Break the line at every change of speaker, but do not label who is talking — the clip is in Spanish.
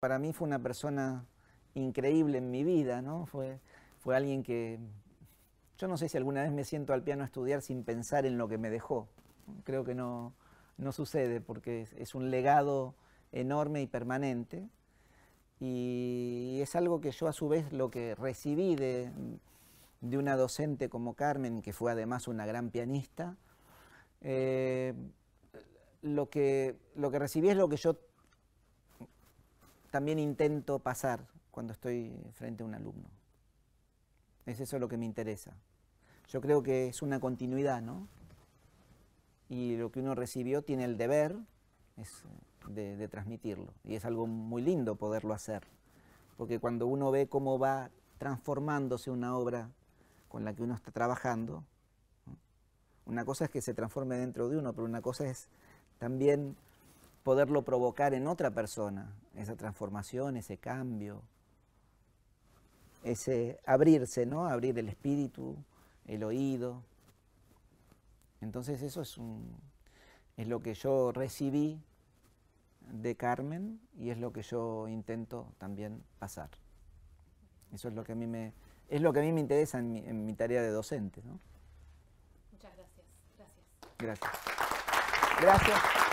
Para mí fue una persona increíble en mi vida, ¿no? Fue, fue alguien que yo no sé si alguna vez me siento al piano a estudiar sin pensar en lo que me dejó. Creo que no, sucede porque es, un legado enorme y permanente. Y es algo que yo a su vez lo que recibí de, de una docente como Carmen, que fue además una gran pianista, eh, lo, que, lo que recibí es lo que yo también intento pasar cuando estoy frente a un alumno. Es eso lo que me interesa. Yo creo que es una continuidad, ¿no? Y lo que uno recibió tiene el deber eh, de, transmitirlo. Y es algo muy lindo poderlo hacer. Porque cuando uno ve cómo va transformándose una obra con la que uno está trabajando, una cosa es que se transforme dentro de uno, pero una cosa es también poderlo provocar en otra persona, esa transformación, ese cambio, ese abrirse, ¿no? Abrir el espíritu, el oído. Entonces eso es, un, es lo que yo recibí de Carmen y es lo que yo intento también pasar. Eso es lo que a mí me, es lo que a mí me interesa en mi, tarea de docente. Muchas Gracias. Gracias. Gracias.